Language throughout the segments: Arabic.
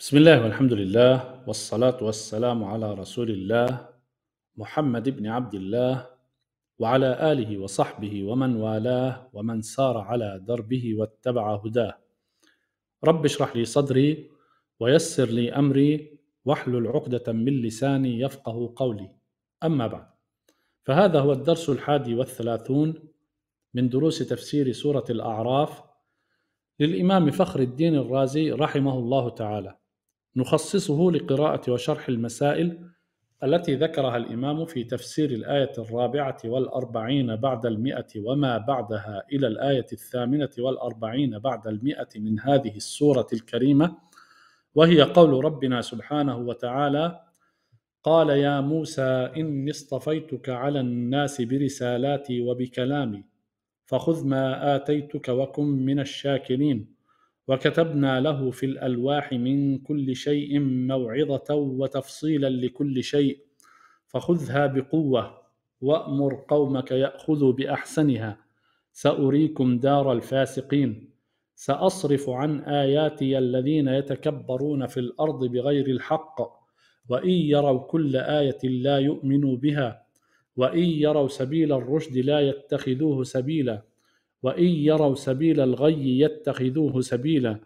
بسم الله والحمد لله والصلاة والسلام على رسول الله محمد بن عبد الله وعلى آله وصحبه ومن والاه ومن سار على دربه واتبع هداه. رب اشرح لي صدري ويسر لي أمري واحلل عقدة من لساني يفقه قولي. أما بعد فهذا هو الدرس الحادي والثلاثون من دروس تفسير سورة الأعراف للإمام فخر الدين الرازي رحمه الله تعالى. نخصصه لقراءة وشرح المسائل التي ذكرها الإمام في تفسير الآية الرابعة والأربعين بعد المئة وما بعدها إلى الآية الثامنة والأربعين بعد المئة من هذه السورة الكريمة وهي قول ربنا سبحانه وتعالى قال يا موسى إني اصطفيتك على الناس برسالاتي وبكلامي فخذ ما آتيتك وكن من الشاكرين وكتبنا له في الالواح من كل شيء موعظه وتفصيلا لكل شيء فخذها بقوه وامر قومك ياخذوا باحسنها ساريكم دار الفاسقين ساصرف عن اياتي الذين يتكبرون في الارض بغير الحق وان يروا كل ايه لا يؤمنوا بها وان يروا سبيل الرشد لا يتخذوه سبيلا وإن يروا سبيل الغي يتخذوه سبيلا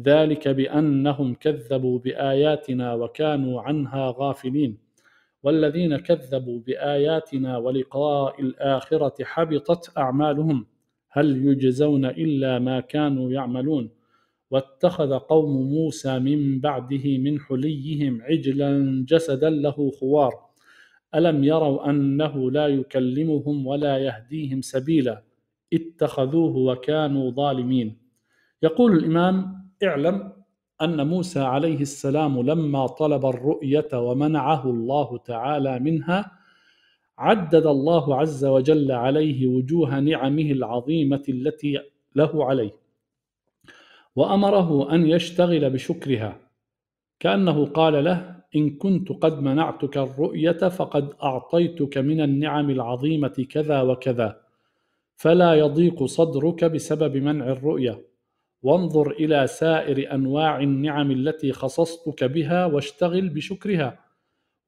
ذلك بأنهم كذبوا بآياتنا وكانوا عنها غافلين والذين كذبوا بآياتنا ولقاء الآخرة حبطت أعمالهم هل يجزون إلا ما كانوا يعملون واتخذ قوم موسى من بعده من حليهم عجلا جسدا له خوار ألم يروا أنه لا يكلمهم ولا يهديهم سبيلا اتخذوه وكانوا ظالمين يقول الإمام اعلم أن موسى عليه السلام لما طلب الرؤية ومنعه الله تعالى منها عدد الله عز وجل عليه وجوه نعمه العظيمة التي له عليه وأمره أن يشتغل بشكرها كأنه قال له إن كنت قد منعتك الرؤية فقد أعطيتك من النعم العظيمة كذا وكذا فلا يضيق صدرك بسبب منع الرؤيه وانظر الى سائر انواع النعم التي خصصتك بها واشتغل بشكرها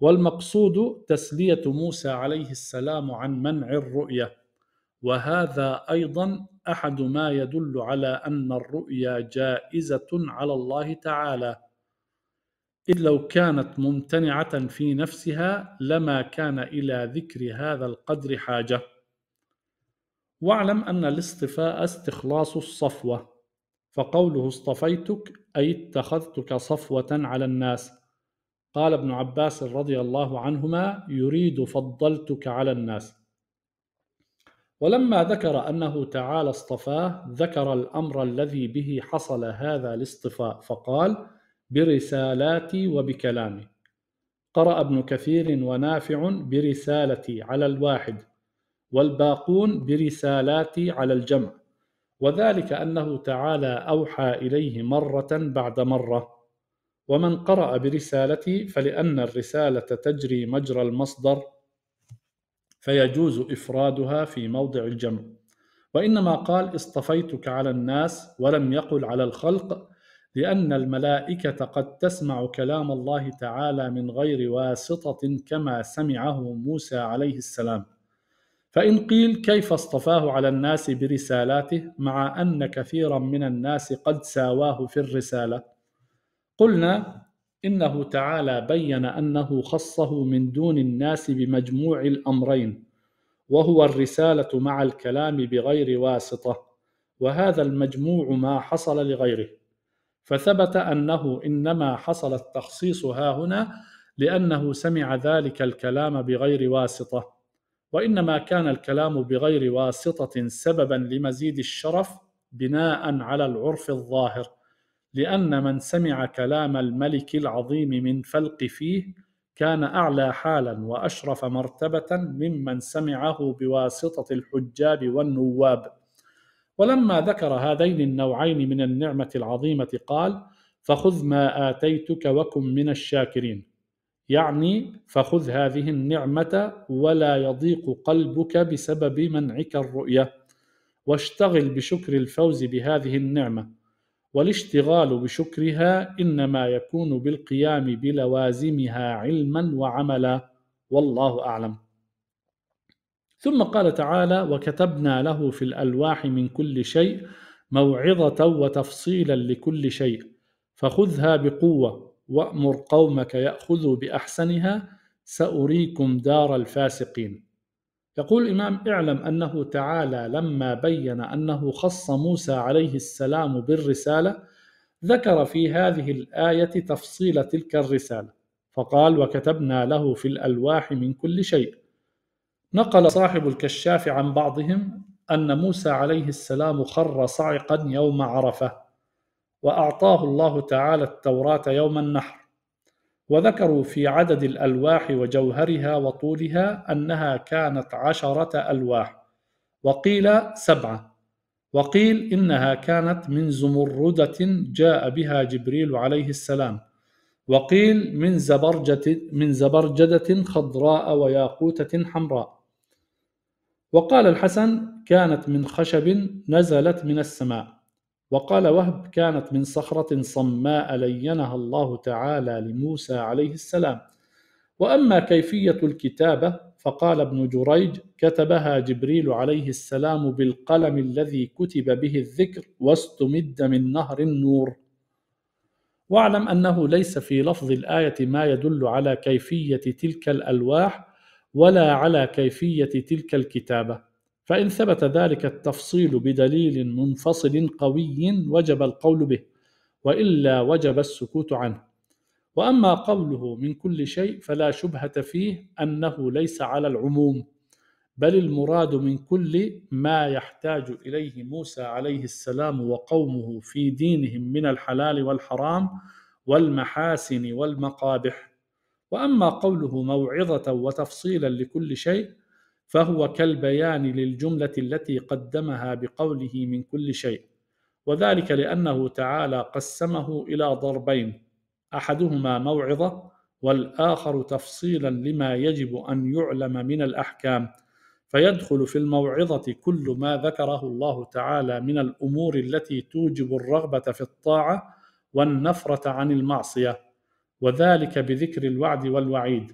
والمقصود تسليه موسى عليه السلام عن منع الرؤيه وهذا ايضا احد ما يدل على ان الرؤيا جائزه على الله تعالى اذ لو كانت ممتنعه في نفسها لما كان الى ذكر هذا القدر حاجه واعلم أن الاصطفاء استخلاص الصفوة فقوله اصطفيتك أي اتخذتك صفوة على الناس قال ابن عباس رضي الله عنهما يريد فضلتك على الناس ولما ذكر أنه تعالى اصطفاه ذكر الأمر الذي به حصل هذا الاصطفاء فقال برسالاتي وبكلامي قرأ ابن كثير ونافع برسالتي على الواحد والباقون برسالاتي على الجمع وذلك انه تعالى اوحى اليه مره بعد مره ومن قرا برسالتي فلان الرساله تجري مجرى المصدر فيجوز افرادها في موضع الجمع وانما قال اصطفيتك على الناس ولم يقل على الخلق لان الملائكه قد تسمع كلام الله تعالى من غير واسطه كما سمعه موسى عليه السلام فإن قيل كيف اصطفاه على الناس برسالاته مع أن كثيرا من الناس قد ساواه في الرسالة قلنا إنه تعالى بين أنه خصه من دون الناس بمجموع الأمرين وهو الرسالة مع الكلام بغير واسطة وهذا المجموع ما حصل لغيره فثبت أنه إنما حصل التخصيص هنا لأنه سمع ذلك الكلام بغير واسطة وانما كان الكلام بغير واسطه سببا لمزيد الشرف بناء على العرف الظاهر لان من سمع كلام الملك العظيم من فلق فيه كان اعلى حالا واشرف مرتبه ممن سمعه بواسطه الحجاب والنواب ولما ذكر هذين النوعين من النعمه العظيمه قال فخذ ما اتيتك وكن من الشاكرين يعني فخذ هذه النعمة ولا يضيق قلبك بسبب منعك الرؤية واشتغل بشكر الفوز بهذه النعمة والاشتغال بشكرها إنما يكون بالقيام بلوازمها علما وعملا والله أعلم ثم قال تعالى وكتبنا له في الألواح من كل شيء موعظة وتفصيلا لكل شيء فخذها بقوة وأمر قومك يأخذوا بأحسنها سأريكم دار الفاسقين. يقول الإمام اعلم أنه تعالى لما بين أنه خص موسى عليه السلام بالرسالة ذكر في هذه الآية تفصيل تلك الرسالة فقال وكتبنا له في الألواح من كل شيء نقل صاحب الكشاف عن بعضهم أن موسى عليه السلام خر صعقا يوم عرفة واعطاه الله تعالى التوراه يوم النحر وذكروا في عدد الالواح وجوهرها وطولها انها كانت عشره الواح وقيل سبعه وقيل انها كانت من زمرده جاء بها جبريل عليه السلام وقيل من زبرجه من زبرجده خضراء وياقوته حمراء وقال الحسن كانت من خشب نزلت من السماء وقال وهب كانت من صخرة صماء لينها الله تعالى لموسى عليه السلام وأما كيفية الكتابة فقال ابن جريج كتبها جبريل عليه السلام بالقلم الذي كتب به الذكر واستمد من نهر النور واعلم أنه ليس في لفظ الآية ما يدل على كيفية تلك الألواح ولا على كيفية تلك الكتابة فإن ثبت ذلك التفصيل بدليل منفصل قوي وجب القول به وإلا وجب السكوت عنه وأما قوله من كل شيء فلا شبهة فيه أنه ليس على العموم بل المراد من كل ما يحتاج إليه موسى عليه السلام وقومه في دينهم من الحلال والحرام والمحاسن والمقابح وأما قوله موعظة وتفصيلا لكل شيء فهو كالبيان للجمله التي قدمها بقوله من كل شيء وذلك لانه تعالى قسمه الى ضربين احدهما موعظه والاخر تفصيلا لما يجب ان يعلم من الاحكام فيدخل في الموعظه كل ما ذكره الله تعالى من الامور التي توجب الرغبه في الطاعه والنفره عن المعصيه وذلك بذكر الوعد والوعيد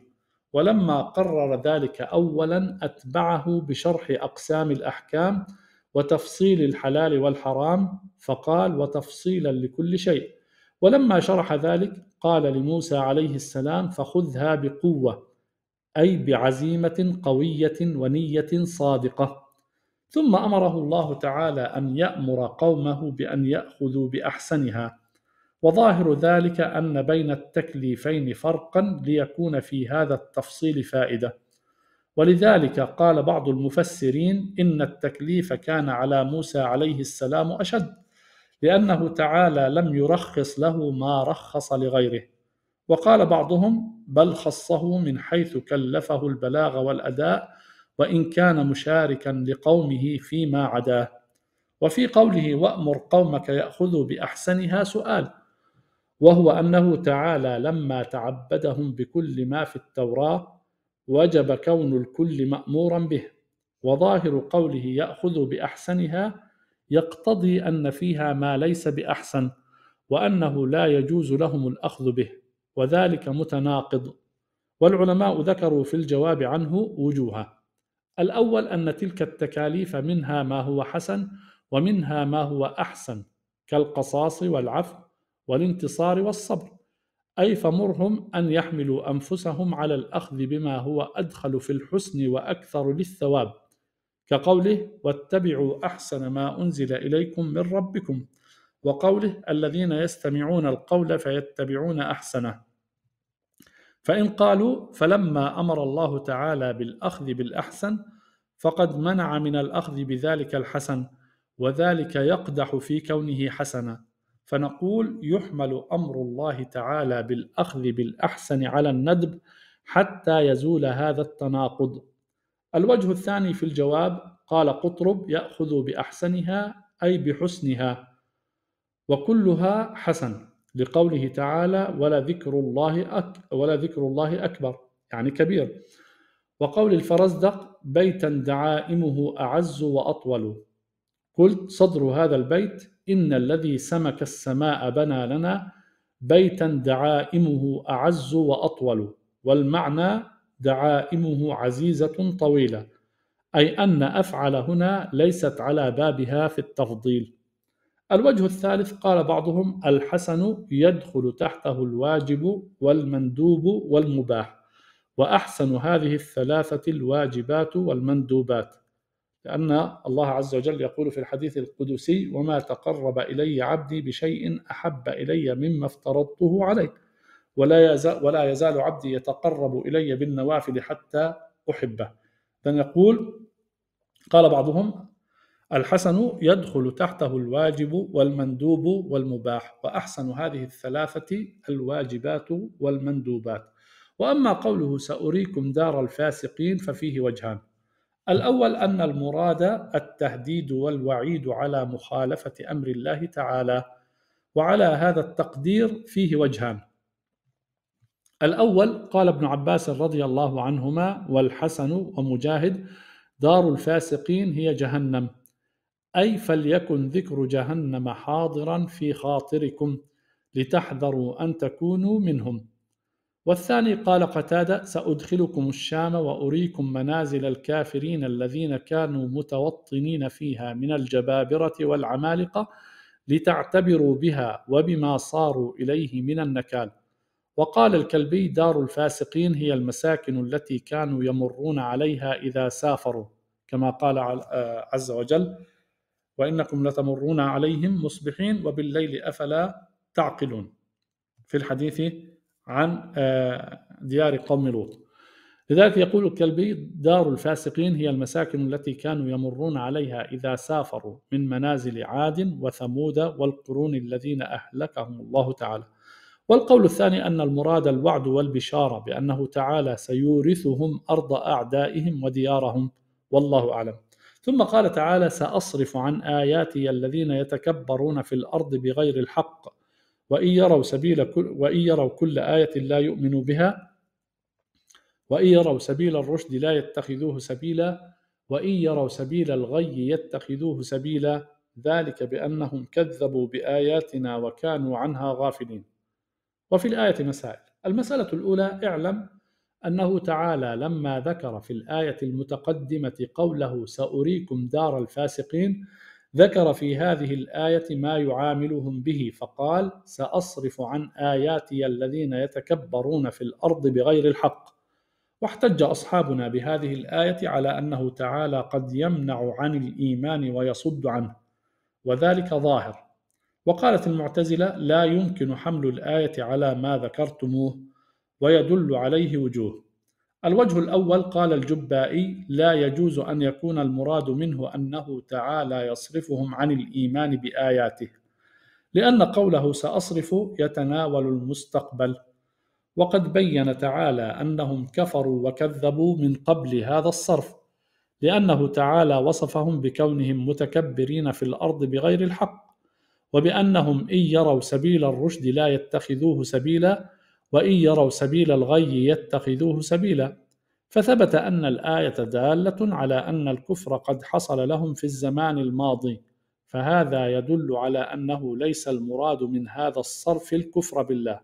ولما قرر ذلك اولا اتبعه بشرح اقسام الاحكام وتفصيل الحلال والحرام فقال وتفصيلا لكل شيء ولما شرح ذلك قال لموسى عليه السلام فخذها بقوه اي بعزيمه قويه ونيه صادقه ثم امره الله تعالى ان يامر قومه بان ياخذوا باحسنها وظاهر ذلك أن بين التكليفين فرقا ليكون في هذا التفصيل فائدة ولذلك قال بعض المفسرين إن التكليف كان على موسى عليه السلام أشد لأنه تعالى لم يرخص له ما رخص لغيره وقال بعضهم بل خصه من حيث كلفه البلاغ والأداء وإن كان مشاركا لقومه فيما عداه وفي قوله وأمر قومك يأخذوا بأحسنها سؤال وهو انه تعالى لما تعبدهم بكل ما في التوراه وجب كون الكل مامورا به وظاهر قوله ياخذ باحسنها يقتضي ان فيها ما ليس باحسن وانه لا يجوز لهم الاخذ به وذلك متناقض والعلماء ذكروا في الجواب عنه وجوها الاول ان تلك التكاليف منها ما هو حسن ومنها ما هو احسن كالقصاص والعفو والانتصار والصبر اي فمرهم ان يحملوا انفسهم على الاخذ بما هو ادخل في الحسن واكثر للثواب كقوله واتبعوا احسن ما انزل اليكم من ربكم وقوله الذين يستمعون القول فيتبعون احسنه فان قالوا فلما امر الله تعالى بالاخذ بالاحسن فقد منع من الاخذ بذلك الحسن وذلك يقدح في كونه حسنا فنقول يحمل امر الله تعالى بالاخذ بالاحسن على الندب حتى يزول هذا التناقض الوجه الثاني في الجواب قال قطرب ياخذ باحسنها اي بحسنها وكلها حسن لقوله تعالى ولا ذكر الله أك ولا ذكر الله اكبر يعني كبير وقول الفرزدق بيتا دعائمه اعز واطول قلت صدر هذا البيت إن الذي سمك السماء بنى لنا بيتا دعائمه أعز وأطول والمعنى دعائمه عزيزة طويلة أي أن أفعل هنا ليست على بابها في التفضيل الوجه الثالث قال بعضهم الحسن يدخل تحته الواجب والمندوب والمباح وأحسن هذه الثلاثة الواجبات والمندوبات لأن الله عز وجل يقول في الحديث القدسي وما تقرب إلي عبدي بشيء أحب إلي مما افترضته عليه ولا يزال, ولا يزال عبدي يتقرب إلي بالنوافل حتى أحبه إذن يقول قال بعضهم الحسن يدخل تحته الواجب والمندوب والمباح وأحسن هذه الثلاثة الواجبات والمندوبات وأما قوله سأريكم دار الفاسقين ففيه وجهان الاول ان المراد التهديد والوعيد على مخالفه امر الله تعالى وعلى هذا التقدير فيه وجهان الاول قال ابن عباس رضي الله عنهما والحسن ومجاهد دار الفاسقين هي جهنم اي فليكن ذكر جهنم حاضرا في خاطركم لتحذروا ان تكونوا منهم والثاني قال قتادة سأدخلكم الشام وأريكم منازل الكافرين الذين كانوا متوطنين فيها من الجبابرة والعمالقة لتعتبروا بها وبما صاروا إليه من النكال وقال الكلبي دار الفاسقين هي المساكن التي كانوا يمرون عليها إذا سافروا كما قال آه، عز وجل وإنكم لتمرون عليهم مصبحين وبالليل أفلا تعقلون في الحديث عن آه، ديار قوم لوط لذلك يقول الكلبي دار الفاسقين هي المساكن التي كانوا يمرون عليها إذا سافروا من منازل عاد وثمود والقرون الذين أهلكهم الله تعالى والقول الثاني أن المراد الوعد والبشارة بأنه تعالى سيورثهم أرض أعدائهم وديارهم والله أعلم ثم قال تعالى سأصرف عن آياتي الذين يتكبرون في الأرض بغير الحق وإن يروا سبيل كل وإن يروا كل آية لا يؤمنوا بها وإن يروا سبيل الرشد لا يتخذوه سبيلا وإن يروا سبيل الغي يتخذوه سبيلا ذلك بأنهم كذبوا بآياتنا وكانوا عنها غافلين وفي الآية مسائل المسألة الأولى اعلم أنه تعالى لما ذكر في الآية المتقدمة قوله سأريكم دار الفاسقين ذكر في هذه الآية ما يعاملهم به فقال: سأصرف عن آياتي الذين يتكبرون في الأرض بغير الحق. واحتج أصحابنا بهذه الآية على أنه تعالى قد يمنع عن الإيمان ويصد عنه، وذلك ظاهر. وقالت المعتزلة: لا يمكن حمل الآية على ما ذكرتموه، ويدل عليه وجوه. الوجه الأول قال الجبائي لا يجوز أن يكون المراد منه أنه تعالى يصرفهم عن الإيمان بآياته لأن قوله سأصرف يتناول المستقبل وقد بين تعالى أنهم كفروا وكذبوا من قبل هذا الصرف لأنه تعالى وصفهم بكونهم متكبرين في الأرض بغير الحق وبأنهم إن يروا سبيل الرشد لا يتخذوه سبيلا وإن يروا سبيل الغي يتخذوه سبيلا فثبت أن الآية دالة على أن الكفر قد حصل لهم في الزمان الماضي فهذا يدل على أنه ليس المراد من هذا الصرف الكفر بالله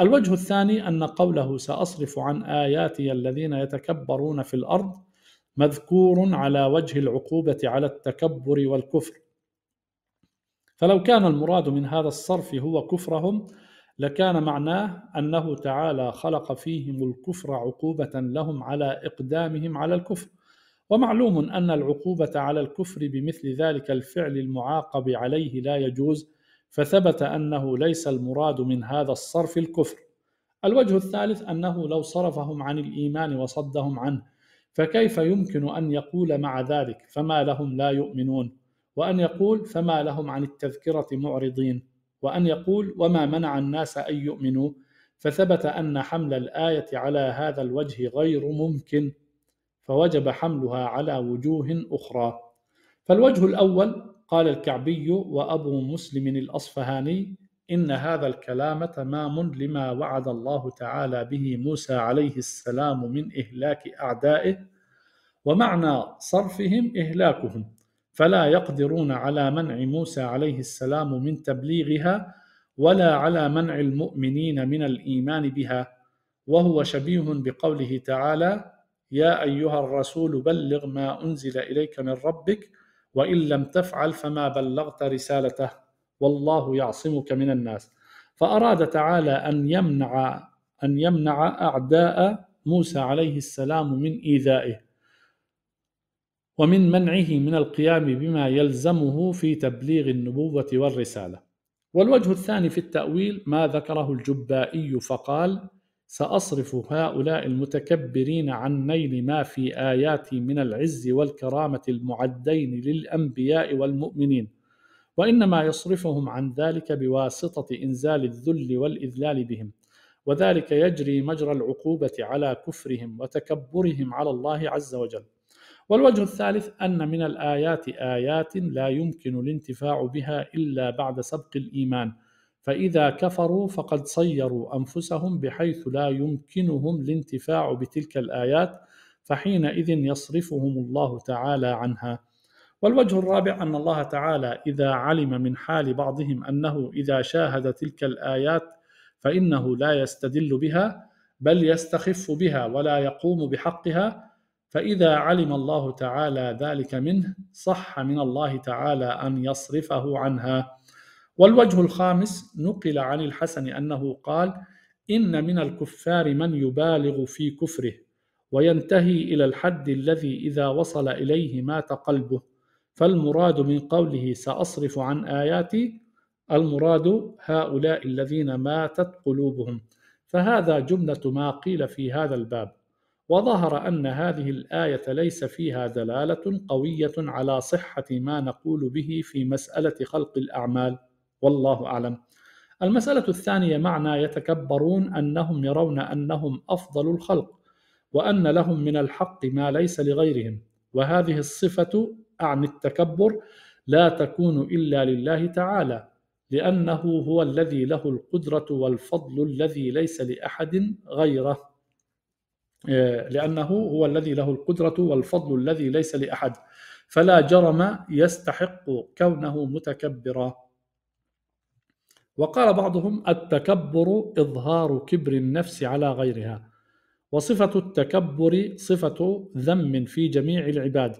الوجه الثاني أن قوله سأصرف عن آياتي الذين يتكبرون في الأرض مذكور على وجه العقوبة على التكبر والكفر فلو كان المراد من هذا الصرف هو كفرهم لكان معناه انه تعالى خلق فيهم الكفر عقوبه لهم على اقدامهم على الكفر ومعلوم ان العقوبه على الكفر بمثل ذلك الفعل المعاقب عليه لا يجوز فثبت انه ليس المراد من هذا الصرف الكفر الوجه الثالث انه لو صرفهم عن الايمان وصدهم عنه فكيف يمكن ان يقول مع ذلك فما لهم لا يؤمنون وان يقول فما لهم عن التذكره معرضين وأن يقول وما منع الناس أن يؤمنوا فثبت أن حمل الآية على هذا الوجه غير ممكن فوجب حملها على وجوه أخرى فالوجه الأول قال الكعبي وأبو مسلم الأصفهاني إن هذا الكلام تمام لما وعد الله تعالى به موسى عليه السلام من إهلاك أعدائه ومعنى صرفهم إهلاكهم فلا يقدرون على منع موسى عليه السلام من تبليغها ولا على منع المؤمنين من الايمان بها وهو شبيه بقوله تعالى يا ايها الرسول بلغ ما انزل اليك من ربك وان لم تفعل فما بلغت رسالته والله يعصمك من الناس فاراد تعالى ان يمنع ان يمنع اعداء موسى عليه السلام من ايذائه ومن منعه من القيام بما يلزمه في تبليغ النبوة والرسالة. والوجه الثاني في التأويل ما ذكره الجبائي فقال: سأصرف هؤلاء المتكبرين عن نيل ما في آياتي من العز والكرامة المعدين للأنبياء والمؤمنين، وإنما يصرفهم عن ذلك بواسطة إنزال الذل والإذلال بهم، وذلك يجري مجرى العقوبة على كفرهم وتكبرهم على الله عز وجل. والوجه الثالث أن من الآيات آيات لا يمكن الانتفاع بها إلا بعد سبق الإيمان فإذا كفروا فقد صيروا أنفسهم بحيث لا يمكنهم الانتفاع بتلك الآيات فحينئذ يصرفهم الله تعالى عنها والوجه الرابع أن الله تعالى إذا علم من حال بعضهم أنه إذا شاهد تلك الآيات فإنه لا يستدل بها بل يستخف بها ولا يقوم بحقها فإذا علم الله تعالى ذلك منه صح من الله تعالى أن يصرفه عنها والوجه الخامس نقل عن الحسن أنه قال إن من الكفار من يبالغ في كفره وينتهي إلى الحد الذي إذا وصل إليه مات قلبه فالمراد من قوله سأصرف عن آياتي المراد هؤلاء الذين ماتت قلوبهم فهذا جملة ما قيل في هذا الباب وظهر ان هذه الايه ليس فيها دلاله قويه على صحه ما نقول به في مساله خلق الاعمال والله اعلم المساله الثانيه معنى يتكبرون انهم يرون انهم افضل الخلق وان لهم من الحق ما ليس لغيرهم وهذه الصفه عن التكبر لا تكون الا لله تعالى لانه هو الذي له القدره والفضل الذي ليس لاحد غيره آه، لأنه هو الذي له القدرة والفضل الذي ليس لأحد فلا جرم يستحق كونه متكبرا وقال بعضهم التكبر إظهار كبر النفس على غيرها وصفة التكبر صفة ذم في جميع العباد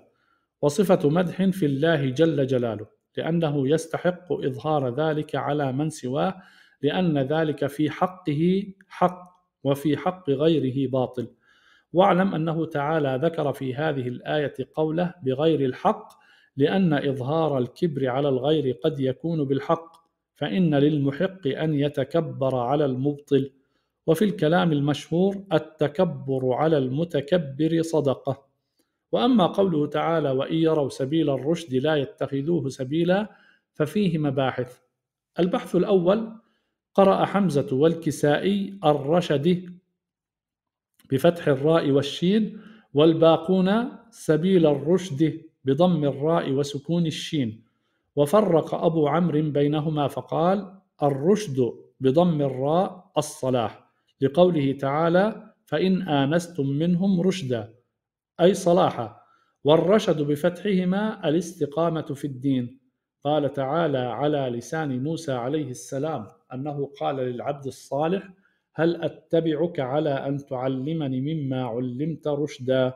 وصفة مدح في الله جل جلاله لأنه يستحق إظهار ذلك على من سواه لأن ذلك في حقه حق وفي حق غيره باطل واعلم انه تعالى ذكر في هذه الايه قوله بغير الحق لان اظهار الكبر على الغير قد يكون بالحق فان للمحق ان يتكبر على المبطل وفي الكلام المشهور التكبر على المتكبر صدقه واما قوله تعالى وان يروا سبيل الرشد لا يتخذوه سبيلا ففيه مباحث البحث الاول قرا حمزه والكسائي الرشد بفتح الراء والشين والباقون سبيل الرشد بضم الراء وسكون الشين وفرق أبو عمرو بينهما فقال الرشد بضم الراء الصلاح لقوله تعالى فإن آنستم منهم رشدا أي صلاحا والرشد بفتحهما الاستقامة في الدين قال تعالى على لسان موسى عليه السلام أنه قال للعبد الصالح هل اتبعك على ان تعلمني مما علمت رشدا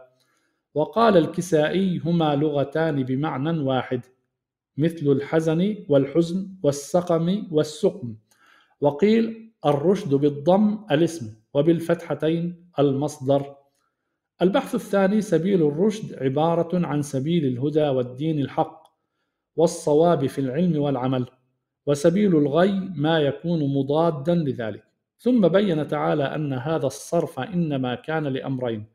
وقال الكسائي هما لغتان بمعنى واحد مثل الحزن والحزن والسقم والسقم وقيل الرشد بالضم الاسم وبالفتحتين المصدر البحث الثاني سبيل الرشد عباره عن سبيل الهدى والدين الحق والصواب في العلم والعمل وسبيل الغي ما يكون مضادا لذلك ثم بين تعالى أن هذا الصرف إنما كان لأمرين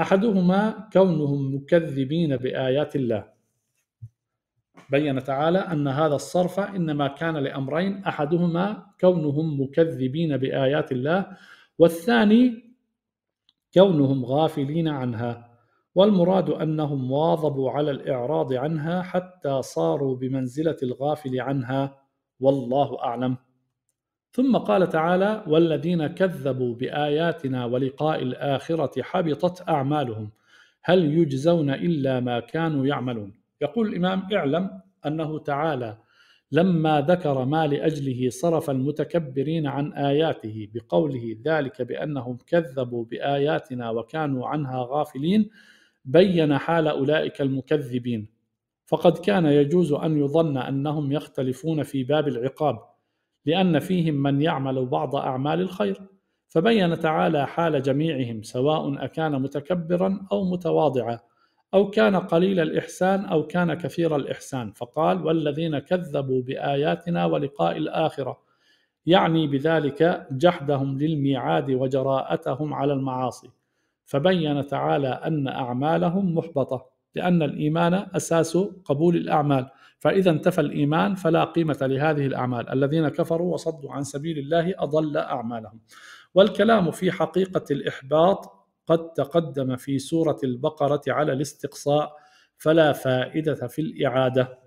أحدهما كونهم مكذبين بآيات الله بين تعالى أن هذا الصرف إنما كان لأمرين أحدهما كونهم مكذبين بآيات الله والثاني كونهم غافلين عنها والمراد أنهم واظبوا على الإعراض عنها حتى صاروا بمنزلة الغافل عنها والله أعلم ثم قال تعالى: والذين كذبوا بآياتنا ولقاء الآخرة حبطت أعمالهم هل يجزون إلا ما كانوا يعملون. يقول الإمام: اعلم أنه تعالى لما ذكر ما لاجله صرف المتكبرين عن اياته بقوله ذلك بانهم كذبوا باياتنا وكانوا عنها غافلين بين حال اولئك المكذبين فقد كان يجوز ان يظن انهم يختلفون في باب العقاب لأن فيهم من يعمل بعض أعمال الخير فبين تعالى حال جميعهم سواء أكان متكبرا أو متواضعا أو كان قليل الإحسان أو كان كثير الإحسان فقال والذين كذبوا بآياتنا ولقاء الآخرة يعني بذلك جحدهم للميعاد وجراءتهم على المعاصي فبين تعالى أن أعمالهم محبطة لأن الإيمان أساس قبول الأعمال فإذا انتفى الإيمان فلا قيمة لهذه الأعمال الذين كفروا وصدوا عن سبيل الله أضل أعمالهم والكلام في حقيقة الإحباط قد تقدم في سورة البقرة على الاستقصاء فلا فائدة في الإعادة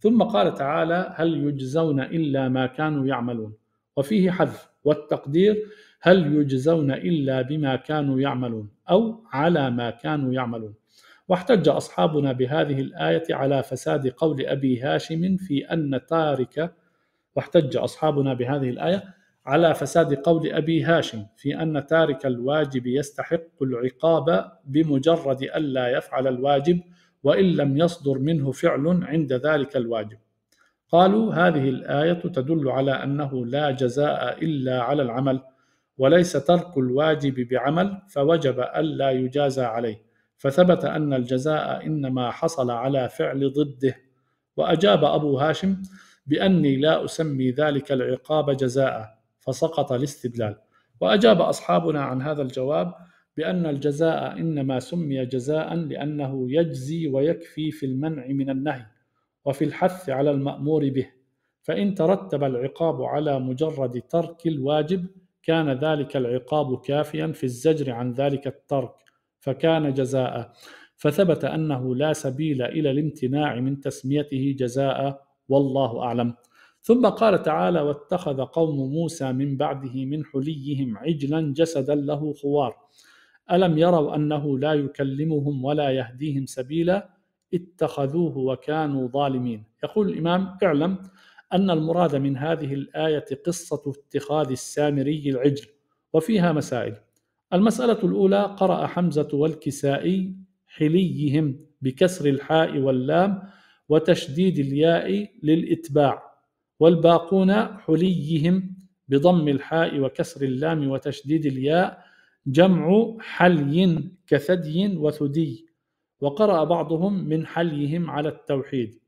ثم قال تعالى هل يجزون إلا ما كانوا يعملون وفيه حذف والتقدير هل يجزون إلا بما كانوا يعملون أو على ما كانوا يعملون واحتج أصحابنا بهذه الآية على فساد قول أبي هاشم في أن تارك واحتج أصحابنا بهذه الآية على فساد قول أبي هاشم في أن تارك الواجب يستحق العقاب بمجرد ألا يفعل الواجب وإن لم يصدر منه فعل عند ذلك الواجب قالوا هذه الآية تدل على أنه لا جزاء إلا على العمل وليس ترك الواجب بعمل فوجب ألا يجازى عليه فثبت أن الجزاء إنما حصل على فعل ضده وأجاب أبو هاشم بأني لا أسمي ذلك العقاب جزاء فسقط الاستدلال وأجاب أصحابنا عن هذا الجواب بأن الجزاء إنما سمي جزاء لأنه يجزي ويكفي في المنع من النهي وفي الحث على المأمور به فإن ترتب العقاب على مجرد ترك الواجب كان ذلك العقاب كافيا في الزجر عن ذلك الترك فكان جزاء فثبت أنه لا سبيل إلى الامتناع من تسميته جزاء والله أعلم ثم قال تعالى واتخذ قوم موسى من بعده من حليهم عجلا جسدا له خوار ألم يروا أنه لا يكلمهم ولا يهديهم سبيلا اتخذوه وكانوا ظالمين يقول الإمام اعلم أن المراد من هذه الآية قصة اتخاذ السامري العجل وفيها مسائل المسألة الأولى قرأ حمزة والكسائي حليهم بكسر الحاء واللام وتشديد الياء للإتباع والباقون حليهم بضم الحاء وكسر اللام وتشديد الياء جمع حلي كثدي وثدي وقرأ بعضهم من حليهم على التوحيد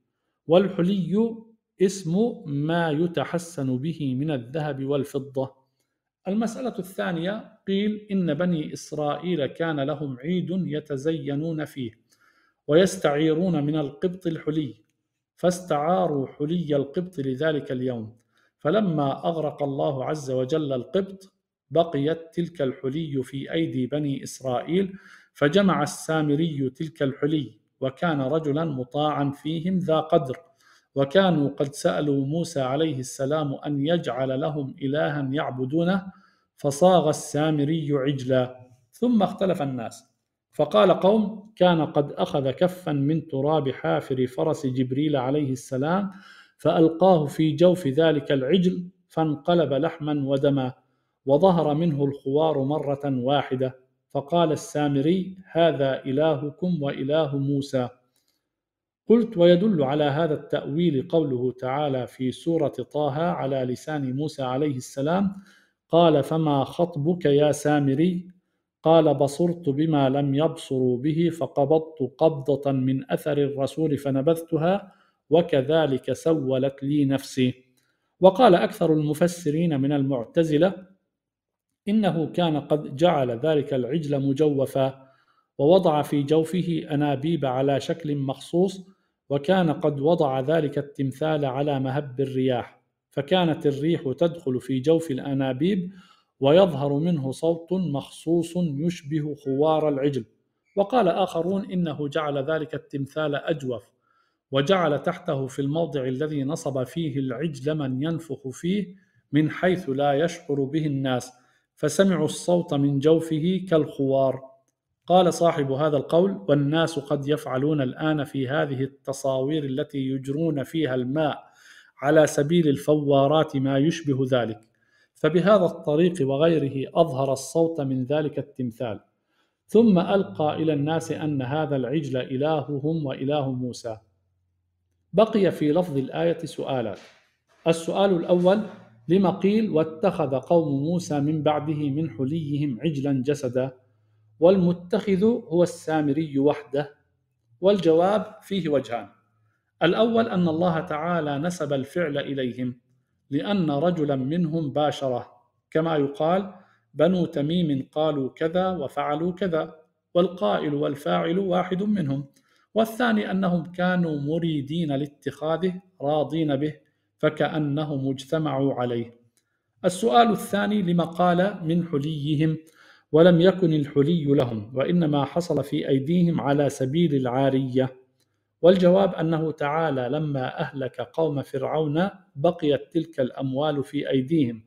والحلي اسم ما يتحسن به من الذهب والفضة المسألة الثانية قيل إن بني إسرائيل كان لهم عيد يتزينون فيه ويستعيرون من القبط الحلي فاستعاروا حلي القبط لذلك اليوم فلما أغرق الله عز وجل القبط بقيت تلك الحلي في أيدي بني إسرائيل فجمع السامري تلك الحلي وكان رجلا مطاعا فيهم ذا قدر وكانوا قد سألوا موسى عليه السلام أن يجعل لهم إلها يعبدونه فصاغ السامري عجلا ثم اختلف الناس فقال قوم كان قد أخذ كفا من تراب حافر فرس جبريل عليه السلام فألقاه في جوف ذلك العجل فانقلب لحما ودما وظهر منه الخوار مرة واحدة فقال السامري هذا إلهكم وإله موسى قلت ويدل على هذا التأويل قوله تعالى في سورة طه على لسان موسى عليه السلام قال فما خطبك يا سامري قال بصرت بما لم يبصروا به فقبضت قبضة من أثر الرسول فنبذتها وكذلك سولت لي نفسي وقال أكثر المفسرين من المعتزلة إنه كان قد جعل ذلك العجل مجوفا ووضع في جوفه أنابيب على شكل مخصوص وكان قد وضع ذلك التمثال على مهب الرياح فكانت الريح تدخل في جوف الانابيب ويظهر منه صوت مخصوص يشبه خوار العجل وقال اخرون انه جعل ذلك التمثال اجوف وجعل تحته في الموضع الذي نصب فيه العجل من ينفخ فيه من حيث لا يشعر به الناس فسمعوا الصوت من جوفه كالخوار قال صاحب هذا القول والناس قد يفعلون الآن في هذه التصاوير التي يجرون فيها الماء على سبيل الفوارات ما يشبه ذلك فبهذا الطريق وغيره أظهر الصوت من ذلك التمثال ثم ألقى إلى الناس أن هذا العجل إلههم وإله موسى بقي في لفظ الآية سؤالات السؤال الأول لما قيل واتخذ قوم موسى من بعده من حليهم عجلا جسدا والمتخذ هو السامري وحده والجواب فيه وجهان الاول ان الله تعالى نسب الفعل اليهم لان رجلا منهم باشره كما يقال بنو تميم قالوا كذا وفعلوا كذا والقائل والفاعل واحد منهم والثاني انهم كانوا مريدين لاتخاذه راضين به فكانهم اجتمعوا عليه السؤال الثاني لما قال من حليهم ولم يكن الحلي لهم وانما حصل في ايديهم على سبيل العاريه والجواب انه تعالى لما اهلك قوم فرعون بقيت تلك الاموال في ايديهم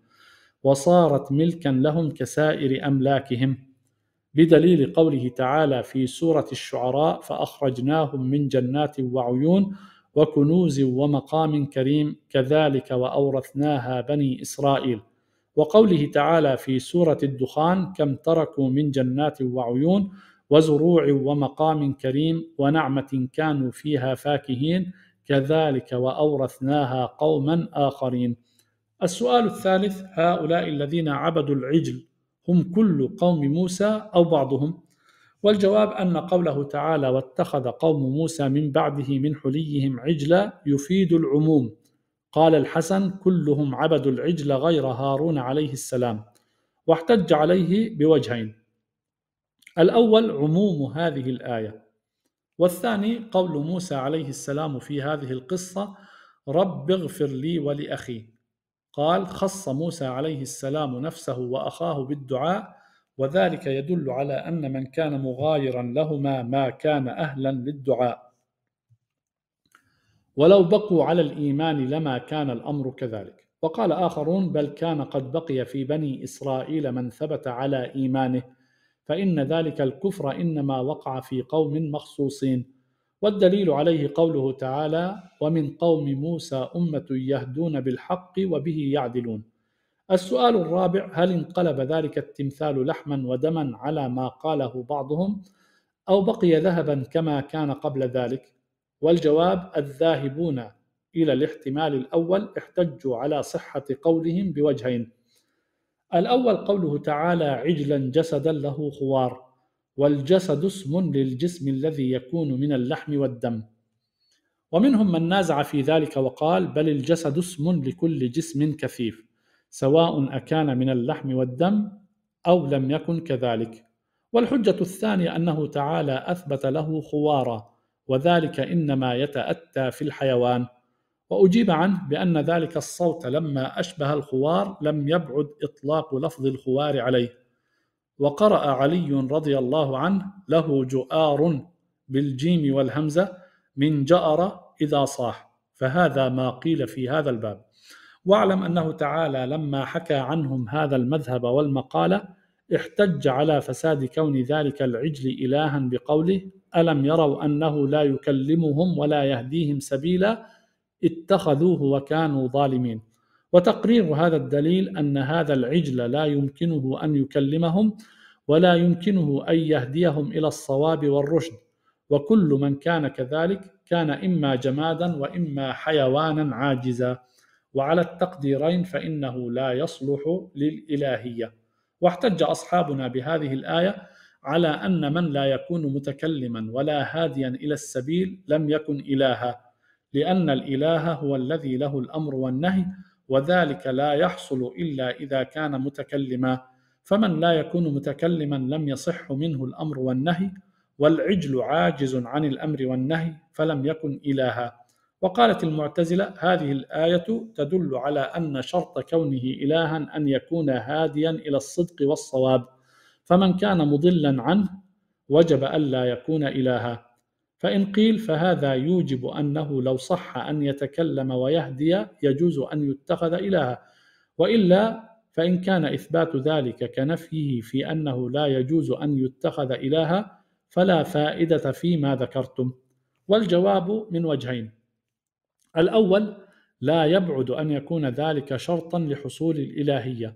وصارت ملكا لهم كسائر املاكهم بدليل قوله تعالى في سوره الشعراء فاخرجناهم من جنات وعيون وكنوز ومقام كريم كذلك واورثناها بني اسرائيل وقوله تعالى في سورة الدخان كم تركوا من جنات وعيون وزروع ومقام كريم ونعمة كانوا فيها فاكهين كذلك وأورثناها قوما آخرين السؤال الثالث هؤلاء الذين عبدوا العجل هم كل قوم موسى أو بعضهم والجواب أن قوله تعالى واتخذ قوم موسى من بعده من حليهم عجلا يفيد العموم قال الحسن كلهم عبدوا العجل غير هارون عليه السلام واحتج عليه بوجهين الأول عموم هذه الآية والثاني قول موسى عليه السلام في هذه القصة رب اغفر لي ولأخي قال خص موسى عليه السلام نفسه وأخاه بالدعاء وذلك يدل على أن من كان مغايرا لهما ما كان أهلا للدعاء ولو بقوا على الايمان لما كان الامر كذلك وقال اخرون بل كان قد بقي في بني اسرائيل من ثبت على ايمانه فان ذلك الكفر انما وقع في قوم مخصوصين والدليل عليه قوله تعالى ومن قوم موسى امه يهدون بالحق وبه يعدلون السؤال الرابع هل انقلب ذلك التمثال لحما ودما على ما قاله بعضهم او بقي ذهبا كما كان قبل ذلك والجواب الذاهبون إلى الاحتمال الأول احتجوا على صحة قولهم بوجهين الأول قوله تعالى عجلا جسدا له خوار والجسد اسم للجسم الذي يكون من اللحم والدم ومنهم من نازع في ذلك وقال بل الجسد اسم لكل جسم كثيف سواء أكان من اللحم والدم أو لم يكن كذلك والحجة الثانية أنه تعالى أثبت له خوارا وذلك انما يتاتى في الحيوان واجيب عنه بان ذلك الصوت لما اشبه الخوار لم يبعد اطلاق لفظ الخوار عليه وقرا علي رضي الله عنه له جؤار بالجيم والهمزه من جأر اذا صاح فهذا ما قيل في هذا الباب واعلم انه تعالى لما حكى عنهم هذا المذهب والمقاله احتج على فساد كون ذلك العجل إلها بقوله ألم يروا أنه لا يكلمهم ولا يهديهم سبيلا اتخذوه وكانوا ظالمين وتقرير هذا الدليل أن هذا العجل لا يمكنه أن يكلمهم ولا يمكنه أن يهديهم إلى الصواب والرشد وكل من كان كذلك كان إما جمادا وإما حيوانا عاجزا وعلى التقديرين فإنه لا يصلح للإلهية واحتج اصحابنا بهذه الايه على ان من لا يكون متكلما ولا هاديا الى السبيل لم يكن الها لان الاله هو الذي له الامر والنهي وذلك لا يحصل الا اذا كان متكلما فمن لا يكون متكلما لم يصح منه الامر والنهي والعجل عاجز عن الامر والنهي فلم يكن الها وقالت المعتزلة هذه الآية تدل على أن شرط كونه إلها أن يكون هاديا إلى الصدق والصواب فمن كان مضلا عنه وجب ألا يكون إلها فإن قيل فهذا يوجب أنه لو صح أن يتكلم ويهدي يجوز أن يتخذ إلها وإلا فإن كان إثبات ذلك كنفيه في أنه لا يجوز أن يتخذ إلها فلا فائدة فيما ذكرتم والجواب من وجهين الأول لا يبعد أن يكون ذلك شرطا لحصول الإلهية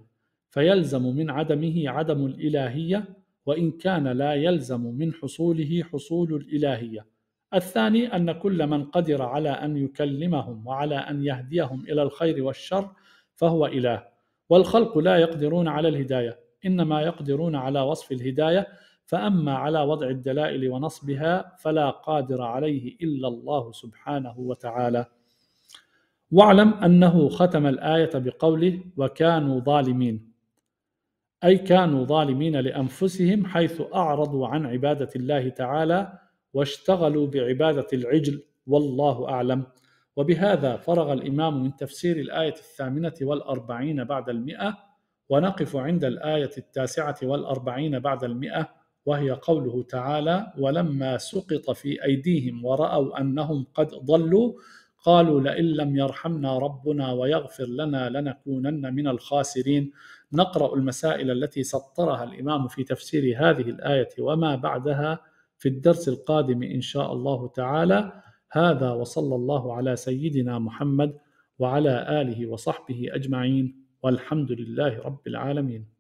فيلزم من عدمه عدم الإلهية وإن كان لا يلزم من حصوله حصول الإلهية الثاني أن كل من قدر على أن يكلمهم وعلى أن يهديهم إلى الخير والشر فهو إله والخلق لا يقدرون على الهداية إنما يقدرون على وصف الهداية فأما على وضع الدلائل ونصبها فلا قادر عليه إلا الله سبحانه وتعالى واعلم أنه ختم الآية بقوله وكانوا ظالمين أي كانوا ظالمين لأنفسهم حيث أعرضوا عن عبادة الله تعالى واشتغلوا بعبادة العجل والله أعلم وبهذا فرغ الإمام من تفسير الآية الثامنة والأربعين بعد المئة ونقف عند الآية التاسعة والأربعين بعد المئة وهي قوله تعالى ولما سقط في أيديهم ورأوا أنهم قد ضلوا قالوا لئن لم يرحمنا ربنا ويغفر لنا لنكونن من الخاسرين نقرا المسائل التي سطرها الامام في تفسير هذه الايه وما بعدها في الدرس القادم ان شاء الله تعالى هذا وصلى الله على سيدنا محمد وعلى اله وصحبه اجمعين والحمد لله رب العالمين